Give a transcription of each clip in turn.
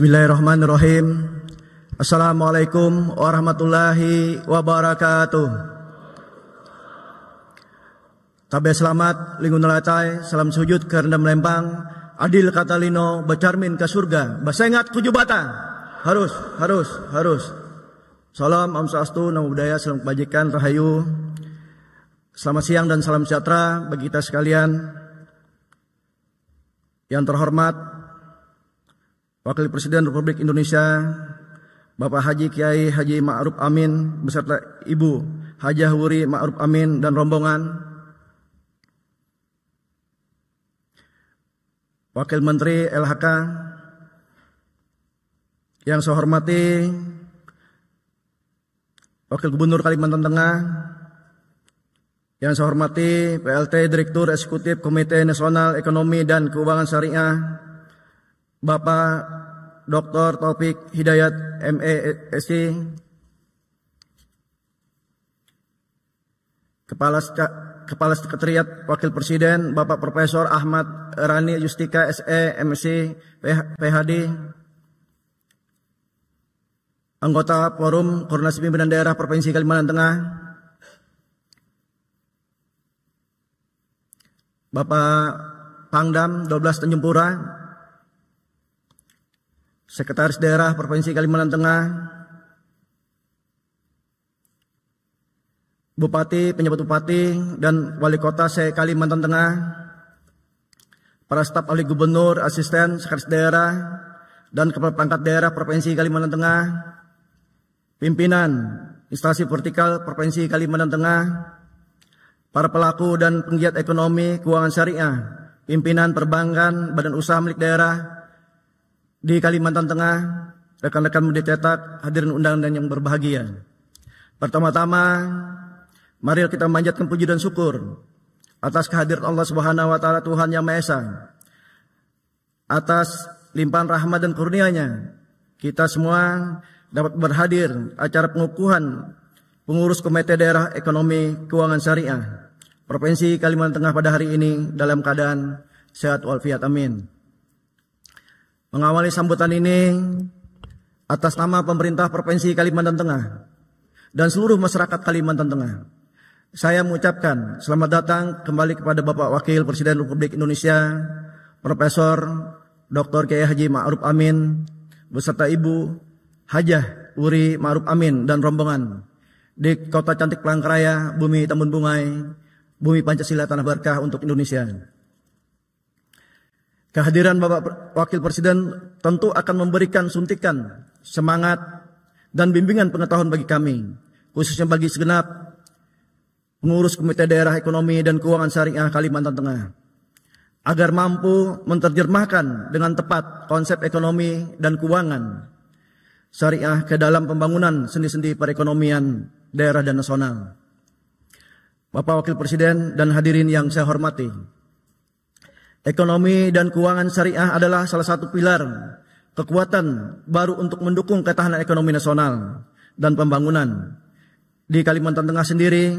Bismillahirrahmanirrahim. Assalamualaikum warahmatullahi wabarakatuh. Kabeh selamat, lingkungan latai, salam sujud karena melempang. Adil Catalino bercermin ke surga. Basengat tujuh batang. Harus, harus, harus. Salam Om Swastu, Namo Buddhaya, Salam Kebajikan, Rahayu. Selamat siang dan salam sejahtera bagi kita sekalian. Yang terhormat Wakil Presiden Republik Indonesia, Bapak Haji Kiai Haji Ma'ruf Amin beserta Ibu Hajah Wuri Ma'ruf Amin dan rombongan, Wakil Menteri LHK, yang saya hormati Wakil Gubernur Kalimantan Tengah, yang saya hormati PLT Direktur Eksekutif Komite Nasional Ekonomi dan Keuangan Syariah, Bapak Dr. Taufik Hidayat ME Kepala Kepala Sekretariat Wakil Presiden Bapak Profesor Ahmad Rani Justika SE MSc PhD Anggota Forum Koordinasi Pimpinan Daerah Provinsi Kalimantan Tengah Bapak Pangdam 12 Tanjung Pura Sekretaris Daerah Provinsi Kalimantan Tengah, Bupati, Penyebut Bupati, dan Wali Kota se-Kalimantan Tengah, para staf ahli gubernur, asisten, sekretaris daerah, dan kepala pangkat daerah Provinsi Kalimantan Tengah, pimpinan instansi vertikal Provinsi Kalimantan Tengah, para pelaku dan penggiat ekonomi keuangan syariah, pimpinan perbankan, badan usaha milik daerah, di Kalimantan Tengah, rekan-rekan media cetak, hadirin undangan dan yang berbahagia. Pertama-tama, mari kita manjatkan puji dan syukur atas kehadiran Allah Subhanahu wa taala Tuhan Yang Maha Esa. Atas limpahan rahmat dan kurnianya, kita semua dapat berhadir acara pengukuhan pengurus Komite Daerah Ekonomi Keuangan Syariah Provinsi Kalimantan Tengah pada hari ini dalam keadaan sehat walafiat. Amin. Mengawali sambutan ini atas nama pemerintah Provinsi Kalimantan Tengah dan seluruh masyarakat Kalimantan Tengah. Saya mengucapkan selamat datang kembali kepada Bapak Wakil Presiden Republik Indonesia, Profesor Dr. K. Haji Ma'ruf Amin beserta Ibu Hajah Uri Ma'ruf Amin dan rombongan di Kota Cantik Pelangkaraya, Bumi Tambun Bungai, Bumi Pancasila Tanah Berkah untuk Indonesia. Kehadiran Bapak Wakil Presiden tentu akan memberikan suntikan semangat dan bimbingan pengetahuan bagi kami, khususnya bagi segenap pengurus Komite Daerah Ekonomi dan Keuangan Syariah Kalimantan Tengah, agar mampu menerjemahkan dengan tepat konsep ekonomi dan keuangan syariah ke dalam pembangunan sendi-sendi perekonomian daerah dan nasional. Bapak Wakil Presiden dan hadirin yang saya hormati, Ekonomi dan keuangan syariah adalah salah satu pilar kekuatan baru untuk mendukung ketahanan ekonomi nasional dan pembangunan. Di Kalimantan Tengah sendiri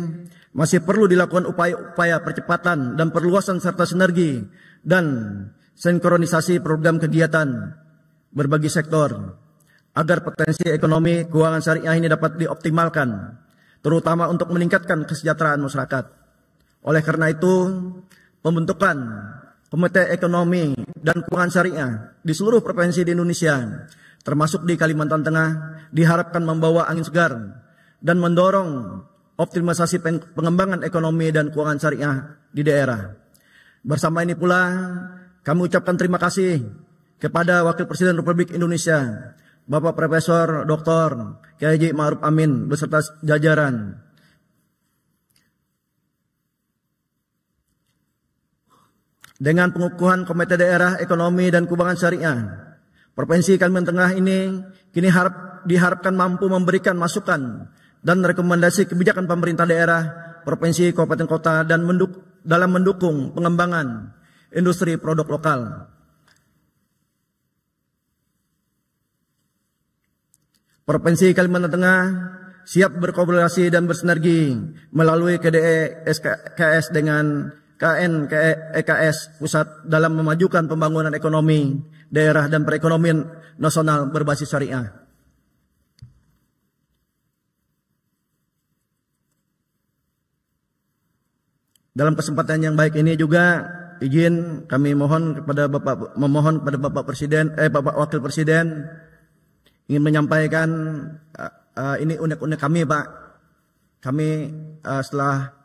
masih perlu dilakukan upaya-upaya percepatan dan perluasan serta sinergi dan sinkronisasi program kegiatan berbagi sektor agar potensi ekonomi keuangan syariah ini dapat dioptimalkan terutama untuk meningkatkan kesejahteraan masyarakat. Oleh karena itu, pembentukan Komite Ekonomi dan Keuangan Syariah di seluruh provinsi di Indonesia, termasuk di Kalimantan Tengah, diharapkan membawa angin segar dan mendorong optimalisasi pengembangan ekonomi dan keuangan syariah di daerah. Bersama ini pula, kami ucapkan terima kasih kepada Wakil Presiden Republik Indonesia, Bapak Profesor Dr. Kiai Ma'ruf Amin beserta jajaran dengan pengukuhan Komite Daerah Ekonomi dan Keuangan Syariah. Provinsi Kalimantan Tengah ini kini harap, diharapkan mampu memberikan masukan dan rekomendasi kebijakan pemerintah daerah, provinsi, kabupaten kota dan menduk, dalam mendukung pengembangan industri produk lokal. Provinsi Kalimantan Tengah siap berkolaborasi dan bersinergi melalui KDE SKS dengan E KN EKS pusat dalam memajukan pembangunan ekonomi daerah dan perekonomian nasional berbasis syariah. Dalam kesempatan yang baik ini juga izin kami mohon kepada Bapak memohon kepada Bapak Presiden eh Bapak Wakil Presiden ingin menyampaikan uh, uh, ini unik unik kami Pak. Kami uh, setelah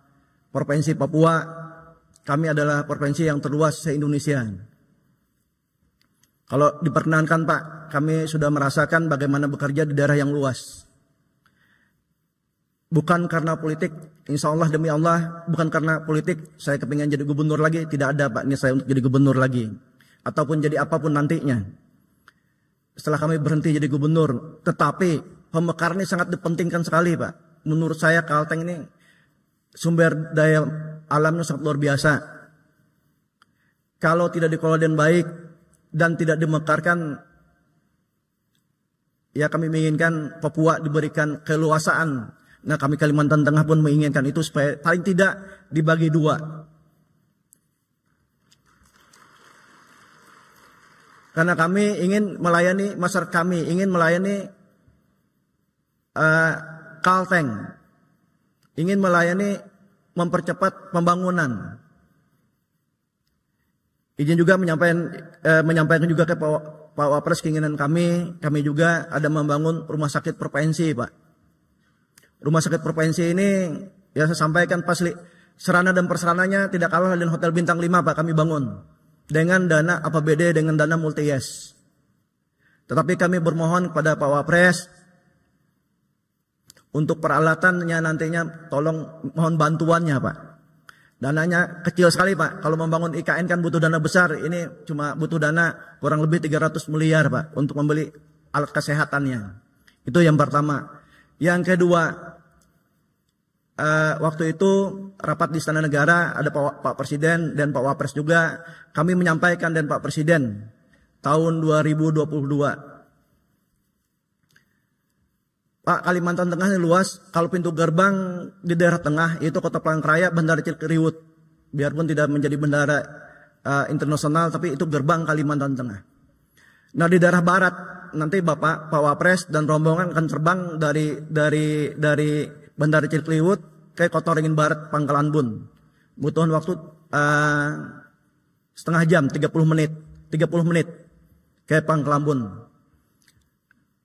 Provinsi Papua kami adalah provinsi yang terluas se-Indonesia. Kalau diperkenankan Pak, kami sudah merasakan bagaimana bekerja di daerah yang luas. Bukan karena politik, insya Allah demi Allah, bukan karena politik saya kepingin jadi gubernur lagi, tidak ada Pak ini saya untuk jadi gubernur lagi. Ataupun jadi apapun nantinya. Setelah kami berhenti jadi gubernur, tetapi pemekaran ini sangat dipentingkan sekali Pak. Menurut saya Kalteng ini sumber daya alamnya sangat luar biasa. Kalau tidak dikelola dengan baik dan tidak dimekarkan, ya kami menginginkan Papua diberikan keluasaan. Nah kami Kalimantan Tengah pun menginginkan itu supaya paling tidak dibagi dua. Karena kami ingin melayani masyarakat kami, ingin melayani uh, Kalteng, ingin melayani mempercepat pembangunan. Izin juga menyampaikan eh, menyampaikan juga ke Pak, Pak Wapres keinginan kami, kami juga ada membangun rumah sakit provinsi, Pak. Rumah sakit provinsi ini ya saya sampaikan pasli serana dan perserananya tidak kalah dengan hotel bintang 5, Pak, kami bangun dengan dana APBD dengan dana multi yes. Tetapi kami bermohon kepada Pak Wapres untuk peralatannya nantinya tolong mohon bantuannya Pak. Dananya kecil sekali Pak. Kalau membangun IKN kan butuh dana besar. Ini cuma butuh dana kurang lebih 300 miliar Pak untuk membeli alat kesehatannya. Itu yang pertama. Yang kedua, uh, waktu itu rapat di Istana Negara ada Pak, Pak Presiden dan Pak Wapres juga. Kami menyampaikan dan Pak Presiden tahun 2022 Kalimantan Tengah ini luas. Kalau pintu gerbang di daerah tengah itu Kota Palangkaraya, Bandara Cilikriwut. Biarpun tidak menjadi bandara uh, internasional, tapi itu gerbang Kalimantan Tengah. Nah di daerah barat nanti Bapak Pak Wapres dan rombongan akan terbang dari dari dari Bandara Cilikriwut ke Kota Ringin Barat Pangkalan Bun. Butuhan waktu uh, setengah jam, 30 menit, 30 menit ke Pangkalan Bun.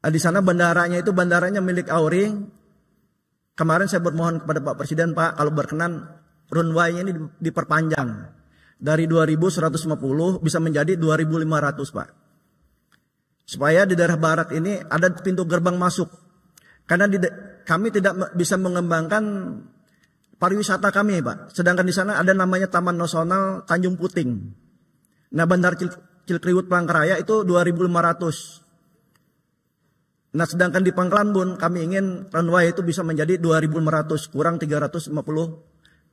Ah, di sana bandaranya itu bandaranya milik Auring. Kemarin saya bermohon kepada Pak Presiden, Pak, kalau berkenan runway-nya ini diperpanjang dari 2150 bisa menjadi 2500, Pak. Supaya di daerah barat ini ada pintu gerbang masuk. Karena di, kami tidak bisa mengembangkan pariwisata kami, Pak. Sedangkan di sana ada namanya Taman Nasional Tanjung Puting. Nah, Bandar Cil Cilkriwut Palangkaraya itu 2500. Nah sedangkan di Pangkalan Bun kami ingin runway itu bisa menjadi 2.500 kurang 350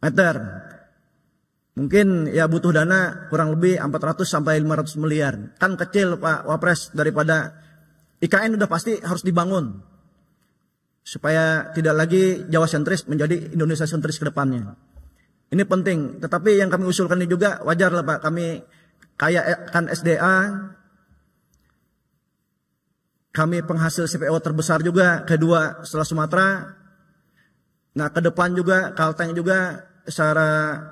meter. Mungkin ya butuh dana kurang lebih 400 sampai 500 miliar. Kan kecil Pak Wapres daripada IKN udah pasti harus dibangun. Supaya tidak lagi Jawa sentris menjadi Indonesia sentris ke depannya. Ini penting. Tetapi yang kami usulkan ini juga wajar lah Pak. Kami kaya kan SDA, kami penghasil CPO terbesar juga, kedua setelah Sumatera. Nah, ke depan juga Kalteng juga secara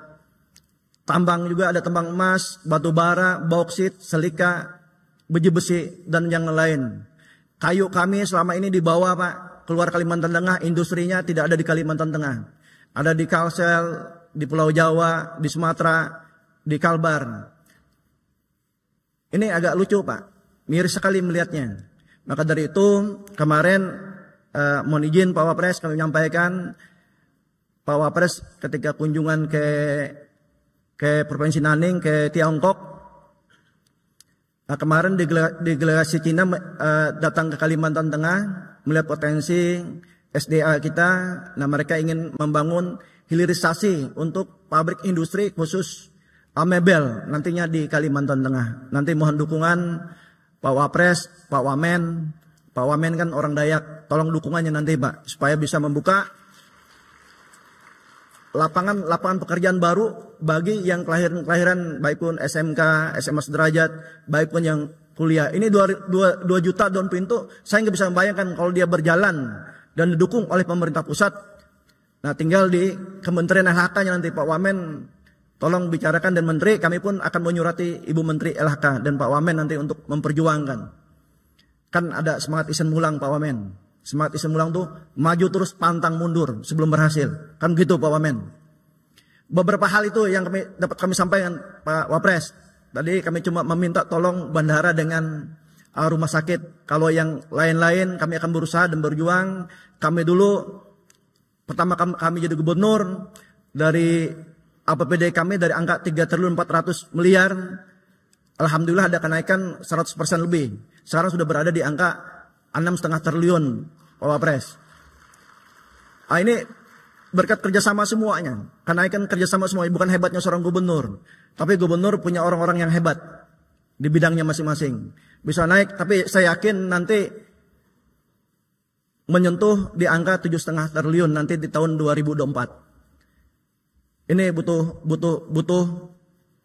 tambang juga ada tambang emas, batu bara, bauksit, selika, biji besi dan yang lain. Kayu kami selama ini dibawa Pak keluar Kalimantan Tengah, industrinya tidak ada di Kalimantan Tengah. Ada di Kalsel, di Pulau Jawa, di Sumatera, di Kalbar. Ini agak lucu Pak, miris sekali melihatnya. Maka dari itu kemarin eh, mohon izin Pak Wapres kami menyampaikan Pak Wapres ketika kunjungan ke ke Provinsi Naning ke Tiongkok nah, kemarin delegasi Cina eh, datang ke Kalimantan Tengah melihat potensi SDA kita. Nah mereka ingin membangun hilirisasi untuk pabrik industri khusus amebel nantinya di Kalimantan Tengah. Nanti mohon dukungan Pak Wapres, Pak Wamen. Pak Wamen kan orang Dayak, tolong dukungannya nanti Pak, supaya bisa membuka lapangan-lapangan pekerjaan baru bagi yang kelahiran-kelahiran baik pun SMK, SMA sederajat, baik pun yang kuliah. Ini 2, 2, 2 juta daun pintu, saya nggak bisa membayangkan kalau dia berjalan dan didukung oleh pemerintah pusat. Nah tinggal di Kementerian LHK nanti Pak Wamen Tolong bicarakan dan menteri, kami pun akan menyurati Ibu Menteri LHK dan Pak Wamen nanti untuk memperjuangkan. Kan ada semangat isen mulang Pak Wamen. Semangat isen mulang tuh maju terus pantang mundur sebelum berhasil. Kan gitu Pak Wamen. Beberapa hal itu yang kami dapat kami sampaikan Pak Wapres. Tadi kami cuma meminta tolong bandara dengan uh, rumah sakit. Kalau yang lain-lain kami akan berusaha dan berjuang. Kami dulu pertama kami, kami jadi gubernur dari APBD kami dari angka 3 triliun 400 miliar, Alhamdulillah ada kenaikan 100% lebih. Sekarang sudah berada di angka 6,5 triliun, Pak Wapres. Nah, ini berkat kerjasama semuanya. Kenaikan kerjasama semua, bukan hebatnya seorang gubernur. Tapi gubernur punya orang-orang yang hebat di bidangnya masing-masing. Bisa naik, tapi saya yakin nanti menyentuh di angka 7,5 triliun nanti di tahun 2024. Ini butuh butuh butuh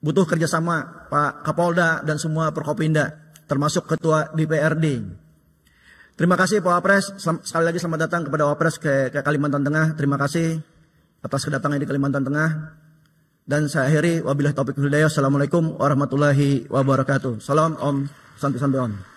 butuh kerjasama Pak Kapolda dan semua Perkopinda, termasuk Ketua DPRD. Terima kasih Pak Wapres, sekali lagi selamat datang kepada Wapres ke, ke Kalimantan Tengah. Terima kasih atas kedatangan di Kalimantan Tengah. Dan saya akhiri, wabillahi taufiq hidayah. Assalamualaikum warahmatullahi wabarakatuh. Salam Om, Santi Santi Om.